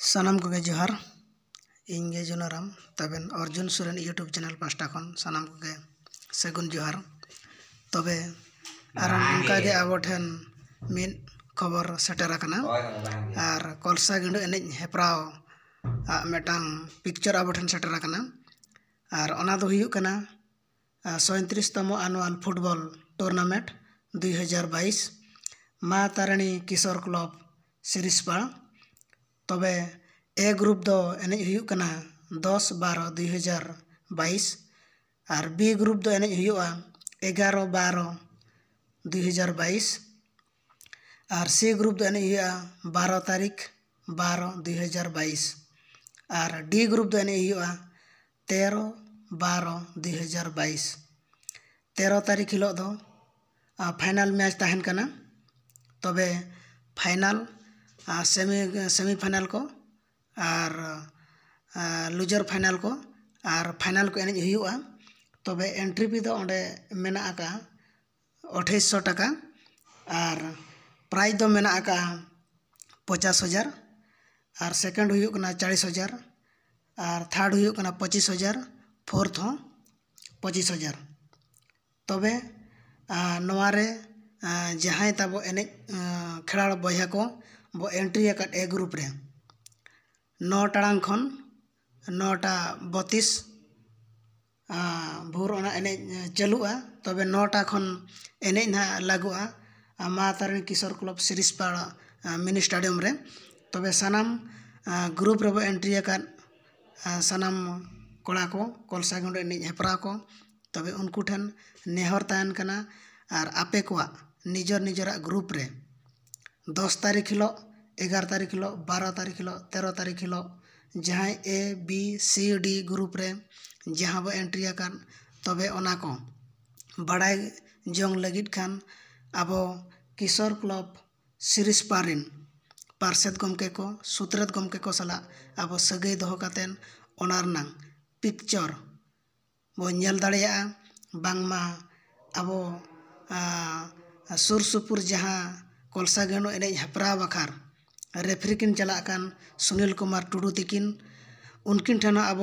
ᱥᱟᱱᱟᱢ ᱠᱚᱜᱮ ᱡᱚᱦᱟᱨ ᱤᱧ ᱜᱮ ᱡᱚᱱᱟᱨᱟᱢ ᱛᱟᱵᱮᱱ ᱚᱨᱡᱩᱱ ᱥᱚᱨᱮᱱ ᱤᱭᱩᱴᱩᱵᱽ ᱪᱮᱱᱮᱞ ᱯᱟᱥᱴᱟ ᱠᱷᱚᱱ ᱥᱟᱱᱟᱢ ᱠᱚᱜᱮ ᱥᱟᱹᱜᱩᱱ ᱡᱚᱦᱟᱨ ᱛᱚᱵᱮ ᱟᱨ ᱚᱱᱠᱟᱜᱮ ᱟᱵᱚ ᱴᱷᱮᱱ ᱢᱤᱫ ᱠᱷᱚᱵᱚᱨ ᱥᱮᱴᱮᱨ ᱟᱠᱟᱱᱟ ᱟᱨ ᱠᱚᱞᱥᱟ ᱜᱤᱸᱰᱟᱹ ᱮᱱᱮᱡ ᱦᱮᱯᱨᱟᱣ ᱟᱜ ᱢᱤᱫᱴᱟᱝ ᱯᱤᱠᱪᱟᱨ ᱟᱵᱚ ᱴᱷᱮᱱ ᱥᱮᱴᱮᱨ ᱟᱠᱟᱱᱟ ᱟᱨ ᱚᱱᱟ ᱫᱚ ᱦᱩᱭᱩᱜ ᱠᱟᱱᱟ ᱥᱚᱭᱛᱨᱤᱥᱛᱚᱢᱚ ᱟᱱᱩᱣᱟᱞ ᱯᱷᱩᱴᱵᱚᱞ ᱴᱩᱨᱱᱟᱢᱮᱱᱴ ᱫᱩᱭ ᱦᱟᱡᱟᱨ ᱵᱟᱭᱤᱥ ᱢᱟ ᱛᱟᱨᱤणी ᱠᱤᱥᱚᱨ ᱠᱞᱟᱵᱽ ᱥᱤᱨᱤᱥᱯᱟᱲ तब ए ग्रुप दो एनेज हुना दस बारो दुहजार बस और बी ग्रुप दो एनेज एगारो बारो दुहजार बस और सी ग्रुप दो एनेज बारो तारीख बारो दुहजार बस और डी ग्रुप दो एनेज तर बारो दुहजार बस तर तारीख हिल फाइनल मैच तहन तब फाइनल सेमी सेमी फाइनल को और लुजर फाइनल को और फाइनल को एनज तो तो हो तब एंट्री फी तो अठाईस टाका और प्राइज तो मना पचास हज़ार और सेकेंड होना चालीस हज़ार और थार्ड होना पचिस हज़ार फोर्थ हो पचिस हज़ार तब नवे जहाँ तब एनज खेला बहा को ᱵᱚ ᱮᱱᱴᱨᱤ ᱟᱠᱟᱫ ᱮ ᱜᱨᱩᱯ ᱨᱮ ᱱᱚ ᱴᱟᱲᱟᱝ ᱠᱷᱚᱱ ᱱᱚᱴᱟ ᱵᱚᱛᱤᱥ ᱵᱷᱳᱨ ᱚᱱᱟ ᱮᱱᱮᱡ ᱪᱟᱹᱞᱩᱜᱼᱟ ᱛᱚᱵᱮ ᱱᱚᱴᱟ ᱠᱷᱚᱱ ᱮᱱᱮᱡ ᱱᱟᱦᱟᱜ ᱞᱟᱹᱜᱩᱜᱼᱟ Maa Tarini Kishor club Sirispar mini stadium ᱨᱮ ᱛᱚᱵᱮ ᱥᱟᱱᱟᱢ ᱜᱨᱩᱯ ᱨᱮᱵᱚ ᱮᱱᱴᱨᱤ ᱟᱠᱟᱫ ᱥᱟᱱᱟᱢ ᱠᱚᱲᱟ ᱠᱚ ᱠᱚᱞᱥᱟ ᱜᱩᱸᱰ ᱮᱱᱮᱡ ᱦᱮᱯᱨᱟᱣ ᱠᱚ ᱛᱚᱵᱮ ᱩᱱᱠᱩ ᱴᱷᱮᱱ ᱱᱮᱦᱚᱨ ᱛᱟᱦᱮᱱ ᱠᱟᱱᱟ ᱟᱨ ᱟᱯᱮ ᱠᱚᱣᱟᱜ ᱱᱤᱡᱚᱨ ᱱᱤᱡᱚᱨᱟᱜ ᱜᱨᱩᱯ ᱨᱮ दस तारीख हिल एगार तारीख हिल बारह तारीख हिल तेरह तारीख हिल जहाँ A B C D group रे जहाँ बो एंट्री आकान तबे ओना को बड़ाई जोंग लगित खान अब किशोर क्लब सीरीज पारिन पार्षद गमके को सूत्रत गमके को सला अब सगई दो कातेन पिक्चर बोल नेल अब सुर जहाँ कलसा गेण एनज हेपरा बाखार रेफरी चलान सुनील कुमार टुडू तक उनकिन ठे अब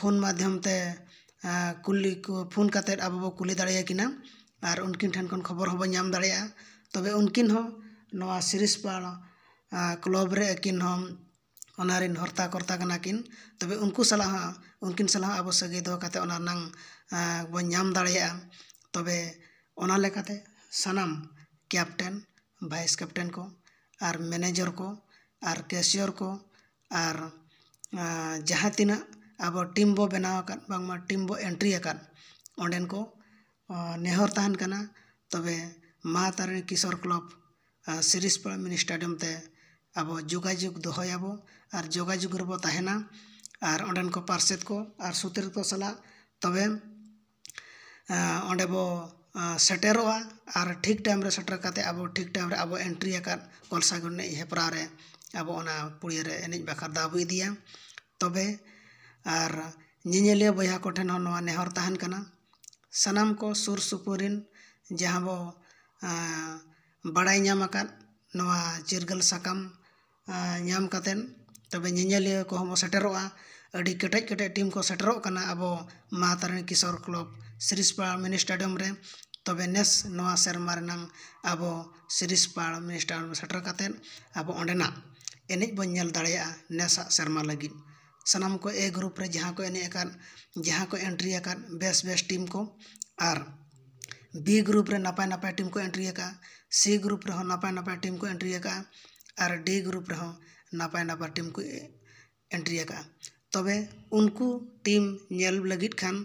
फोन माध्यम से कुली को फोन करते अब कुली दाड़े और उनकिन ठन खबर हो नाम दाड़ा उनकिन सिरिसपाल क्लब रे किन हम अनारिन हरता करता कना किन तबे उनको सलाह उनकिन सलाह अब सगे दो कते अनार नंग बो नाम दाड़े तबे ओना लेकाते सनम कैप्टन वाइस कैप्टन को आर मैनेजर को आर कैशियर को आर जहाँ तना अब टीम बो बना टीम बो एंट्री अकान को नेहर तहन तबे Maa Tarini Kishor club Sirispar stadium से अब जोाजुग दहयो आर जोाजुग रेना आर अंडन को पार्षद को और सुतृत को सला तबे अंडे बो ᱥᱮᱴᱮᱨᱚᱜᱼᱟ ᱟᱨ ᱴᱷᱤᱠ ᱴᱟᱭᱤᱢ ᱨᱮ ᱥᱮᱴᱮᱨ ᱠᱟᱛᱮ ᱟᱵᱚ ᱴᱷᱤክ ᱴᱟᱭᱤᱢ ᱨᱮ ᱟᱵᱚ ᱮᱱᱴᱨᱤ ᱟᱠᱟᱫ ᱠᱚᱞᱥᱟᱜᱚᱨ ᱨᱮᱱᱟᱜ ᱦᱮᱯᱨᱟᱣ ᱨᱮ ᱟᱵᱚ ᱚᱱᱟ ᱯᱩᱲᱤᱭᱟᱹ ᱨᱮ ᱮᱱᱮᱡ ᱵᱟᱠᱷᱨᱟ ᱫᱟᱣ ᱵᱚ ᱤᱫᱤᱭᱟ ᱛᱚᱵᱮ ᱟᱨ ᱧᱮᱧᱮᱞᱤᱭᱟᱹ ᱵᱚᱭᱦᱟ ᱠᱚᱴᱷᱮᱱ ᱦᱚᱸ ᱱᱚᱣᱟ ᱱᱮᱦᱚᱨ ᱛᱟᱦᱮᱱ ᱠᱟᱱᱟ ᱥᱟᱱᱟᱢ ᱠᱚ ᱥᱩᱨ ᱥᱩᱯᱩᱨ ᱨᱮᱱ ᱡᱟᱦᱟᱸ ᱵᱚ ᱵᱟᱲᱟᱭ ᱧᱟᱢ ᱟᱠᱟᱫ ᱱᱚᱣᱟ ᱪᱤᱨᱜᱟᱹᱞ ᱥᱟᱠᱟᱢ ᱧᱟᱢ ᱠᱟᱛᱮᱫ ᱛᱚᱵᱮ ᱧᱮᱧᱮᱞᱤᱭᱟᱹ ᱠᱚᱦᱚᱸ ᱵᱚ ᱥᱮᱴᱮᱨᱚᱜᱼᱟ अभी कटे कटे टीम को सेटर अब Maa Kishor club Sirispar mini stadium रे तबे नेस अब सिरिशपाड़ मिनी स्टेडियम सेटर कर अब अंडना एनज बल देशा सेरमा लगी सनाम को ए ग्रुप रे जहाँ को एन जहाँ को एंट्री अकान बेस बेस टीम को आर बी ग्रुप रे नपाय नपाय टीम को एंट्री अका सी ग्रुप रे नपाय नपाय टीम को एंट्री अका आर डी ग्रुप रे नपाय नपाय टीम को एंट्री अका ᱛᱚᱵᱮ ᱩᱱᱠᱩ ᱴᱤᱢ ᱧᱮᱞ ᱞᱟᱹᱜᱤᱫ ᱠᱷᱟᱱ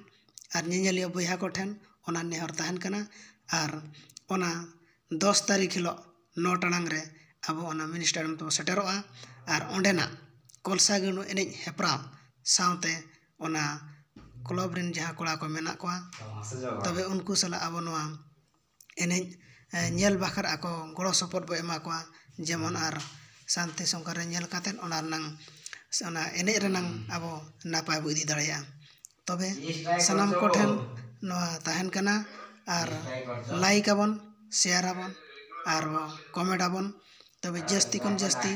ᱟᱨ ᱧᱮᱧᱮᱞᱤᱭᱟᱹ ᱵᱚᱭᱦᱟ ᱠᱚᱴᱷᱮᱱ ᱚᱱᱟ ᱱᱮᱦᱚᱨ ᱛᱟᱦᱮᱱ ᱠᱟᱱᱟ ᱟᱨ ᱚᱱᱟ ᱫᱚᱥ ᱛᱟᱹᱨᱤᱠᱷ ᱦᱤᱞᱳᱜ ᱱᱚ ᱴᱟᱲᱟᱝ ᱨᱮ ᱟᱵᱚ ᱚᱱᱟ ᱢᱤᱱᱤ ᱥᱴᱮᱰᱤᱭᱟᱢ ᱛᱮᱵᱚ ᱥᱮᱴᱮᱨᱚᱜᱼᱟ ᱟᱨ ᱚᱸᱰᱮᱱᱟᱜ ᱠᱚᱞᱥᱟ ᱜᱟᱹᱱᱩ ᱮᱱᱮᱡ ᱦᱮᱯᱨᱟᱣ ᱥᱟᱶᱛᱮ ᱚᱱᱟ ᱠᱞᱟᱵᱽ ᱨᱮᱱ ᱡᱟᱦᱟᱸ ᱠᱚᱲᱟ ᱠᱚ ᱢᱮᱱᱟᱜ ᱠᱚᱣᱟ ᱛᱚᱵᱮ ᱩᱱᱠᱩ ᱥᱟᱞᱟᱜ ᱟᱵᱚ ᱱᱚᱣᱟ ᱮᱱᱮᱡ ᱧᱮᱞ ᱵᱟᱠᱷᱨᱟ ᱟᱠᱚ ᱜᱚᱲᱚ ᱥᱚᱯᱚᱦᱚᱫ ᱵᱚ ᱮᱢᱟ ᱠᱚᱣᱟ ᱡᱮᱢᱚᱱ ᱟᱨ ᱥᱟᱱᱛᱮ ᱥᱚᱝᱠᱟᱨ ᱨᱮ ᱧᱮᱞ ᱠᱟᱛᱮᱫ ᱚᱱᱟ ᱨᱮᱱᱟᱝ ᱚᱱᱟ ᱮᱱᱮᱡ ᱨᱮᱱᱟᱝ ᱟᱵᱚ ᱱᱟᱯᱟᱭ ᱵᱚ ᱤᱫᱤ ᱫᱟᱲᱮᱭᱟᱜᱼᱟ ᱛᱚᱵᱮ ᱥᱟᱱᱟᱢ ᱠᱚᱴᱷᱮᱱ ᱱᱚᱣᱟ ᱛᱟᱦᱮᱱ ᱠᱟᱱᱟ ᱟᱨ ᱞᱟᱭᱤᱠ ᱟᱵᱚᱱ ᱥᱮᱭᱟᱨ ᱟᱵᱚᱱ ᱟᱨ ᱠᱚᱢᱮᱱᱴ ᱟᱵᱚᱱ ᱛᱚᱵᱮ ᱡᱟᱹᱥᱛᱤ ᱠᱷᱚᱱ ᱡᱟᱹᱥᱛᱤ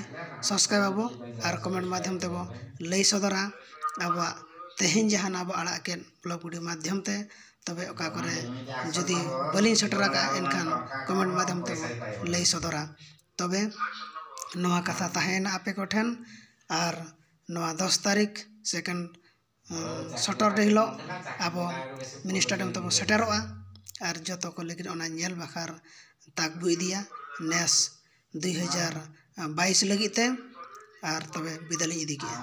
ᱥᱟᱵᱥᱠᱨᱟᱭᱤᱵ ᱟᱵᱚ ᱟᱨ ᱠᱚᱢᱮᱱᱴ ᱢᱟᱫᱽᱫᱷᱚᱢ ᱛᱮᱵᱚ ᱞᱟᱹᱭ ᱥᱚᱫᱚᱨᱟ ᱟᱵᱚᱣᱟᱜ ᱛᱮᱦᱮᱧ ᱡᱟᱦᱟᱸ ᱟᱵᱚ ᱟᱲᱟᱜ ᱠᱮᱫ ᱵᱞᱚᱜᱽ ᱵᱩᱰᱤ ᱢᱟᱫᱽᱫᱷᱚᱢ ᱛᱮ ᱛᱚᱵᱮ ᱚᱠᱟ ᱠᱚᱨᱮ ᱡᱩᱫᱤ ᱵᱟᱹᱞᱤᱧ ᱥᱮᱴᱮᱨ ᱟᱠᱟᱫᱼᱟ ᱮᱱᱠᱷᱟᱱ ᱠᱚᱢᱮᱱᱴ ᱢᱟᱫᱽᱫᱷᱚᱢ ᱛᱮᱵᱚ ᱞᱟᱹᱭ ᱥᱚᱫᱚᱨᱟ ᱛᱚᱵᱮ ᱱᱚᱣᱟ ᱠᱟᱛᱷᱟ ᱛᱟᱦᱮᱸᱭᱮᱱᱟ ᱟᱯᱮ ᱠᱚᱴᱷᱮᱱ ᱟᱨ ᱱᱚᱣᱟ ᱫᱚᱥ ᱛᱟᱹᱨᱤᱠᱷ ᱥᱮᱠᱮᱱᱰ ᱥᱮᱴᱟᱨᱰᱮ ᱦᱤᱞᱳᱜ ᱟᱵᱚ ᱢᱤᱱᱤ ᱥᱴᱮᱰᱤᱭᱟᱢ ᱛᱮᱵᱚ ᱥᱮᱴᱮᱨᱚᱜᱼᱟ ᱟᱨ ᱡᱚᱛᱚ ᱠᱚ ᱞᱟᱹᱜᱤᱫ ᱚᱱᱟ ᱧᱮᱞ ᱵᱟᱠᱷᱨᱟ ᱛᱟᱠ ᱵᱚ ᱤᱫᱤᱭᱟ ᱱᱮᱥ ᱫᱩᱭ ᱦᱟᱡᱟᱨ ᱵᱟᱭᱤᱥ ᱞᱟᱹᱜᱤᱫ ᱛᱮ ᱟᱨ ᱛᱚᱵᱮ ᱵᱤᱫᱟᱹᱞᱤᱧ ᱤᱫᱤ ᱠᱮᱜᱼᱟ